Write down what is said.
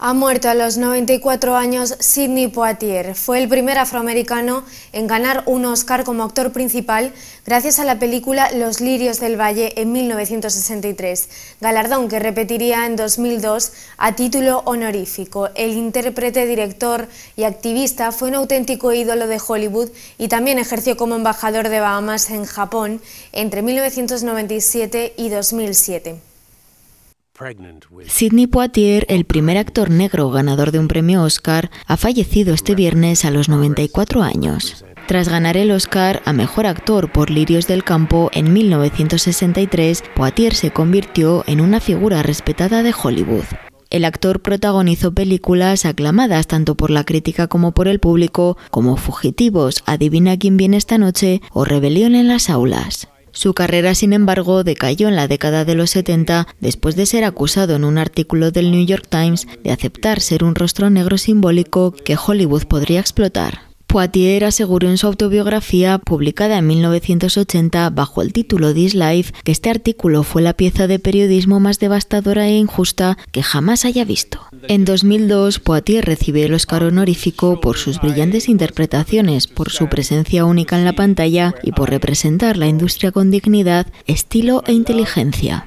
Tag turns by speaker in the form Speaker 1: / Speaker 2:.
Speaker 1: Ha muerto a los 94 años Sidney Poitier. Fue el primer afroamericano en ganar un Oscar como actor principal gracias a la película Los lirios del valle en 1963, galardón que repetiría en 2002 a título honorífico. El intérprete, director y activista fue un auténtico ídolo de Hollywood y también ejerció como embajador de Bahamas en Japón entre 1997 y 2007.
Speaker 2: Sidney Poitier, el primer actor negro ganador de un premio Oscar, ha fallecido este viernes a los 94 años. Tras ganar el Oscar a Mejor Actor por Lirios del Campo en 1963, Poitier se convirtió en una figura respetada de Hollywood. El actor protagonizó películas aclamadas tanto por la crítica como por el público, como Fugitivos, Adivina quién viene esta noche o Rebelión en las aulas. Su carrera, sin embargo, decayó en la década de los 70 después de ser acusado en un artículo del New York Times de aceptar ser un rostro negro simbólico que Hollywood podría explotar. Poitier aseguró en su autobiografía, publicada en 1980 bajo el título This Life, que este artículo fue la pieza de periodismo más devastadora e injusta que jamás haya visto. En 2002, Poitier recibió el Oscar honorífico por sus brillantes interpretaciones, por su presencia única en la pantalla y por representar la industria con dignidad, estilo e inteligencia.